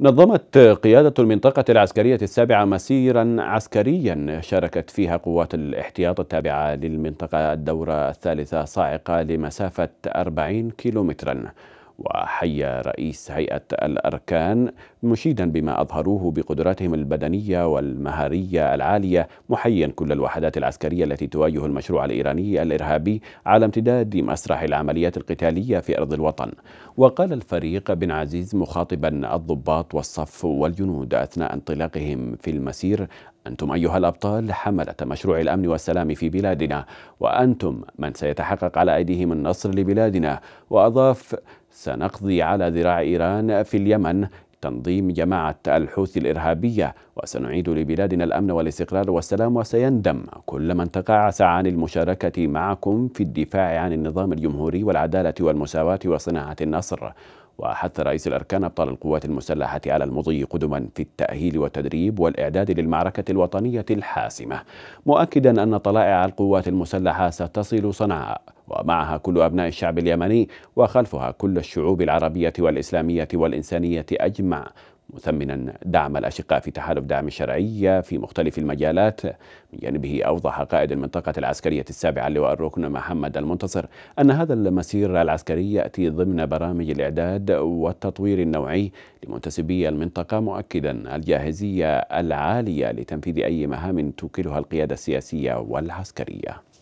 نظمت قيادة المنطقة العسكرية السابعة مسيرا عسكريا شاركت فيها قوات الاحتياط التابعة للمنطقة الدورة الثالثة صاعقة لمسافة 40 كيلومترا وحيا رئيس هيئة الأركان مشيدا بما أظهروه بقدراتهم البدنية والمهارية العالية محيا كل الوحدات العسكرية التي تواجه المشروع الإيراني الإرهابي على امتداد مسرح العمليات القتالية في أرض الوطن وقال الفريق بن عزيز مخاطبا الضباط والصف والجنود أثناء انطلاقهم في المسير أنتم أيها الأبطال حملة مشروع الأمن والسلام في بلادنا وأنتم من سيتحقق على أيديهم النصر لبلادنا وأضاف سنقضي على ذراع إيران في اليمن تنظيم جماعة الحوثي الإرهابية وسنعيد لبلادنا الأمن والاستقرار والسلام وسيندم كل من تقاعس عن المشاركة معكم في الدفاع عن النظام الجمهوري والعدالة والمساواة وصناعة النصر وحث رئيس الأركان أبطال القوات المسلحة على المضي قدما في التأهيل والتدريب والإعداد للمعركة الوطنية الحاسمة مؤكدا أن طلائع القوات المسلحة ستصل صنعاء ومعها كل أبناء الشعب اليمني وخلفها كل الشعوب العربية والإسلامية والإنسانية أجمع مثمنا دعم الأشقاء في تحالف دعم الشرعية في مختلف المجالات من جانبه أوضح قائد المنطقة العسكرية السابعة اللواء الركن محمد المنتصر أن هذا المسير العسكري يأتي ضمن برامج الإعداد والتطوير النوعي لمنتسبي المنطقة مؤكدا الجاهزية العالية لتنفيذ أي مهام توكلها القيادة السياسية والعسكرية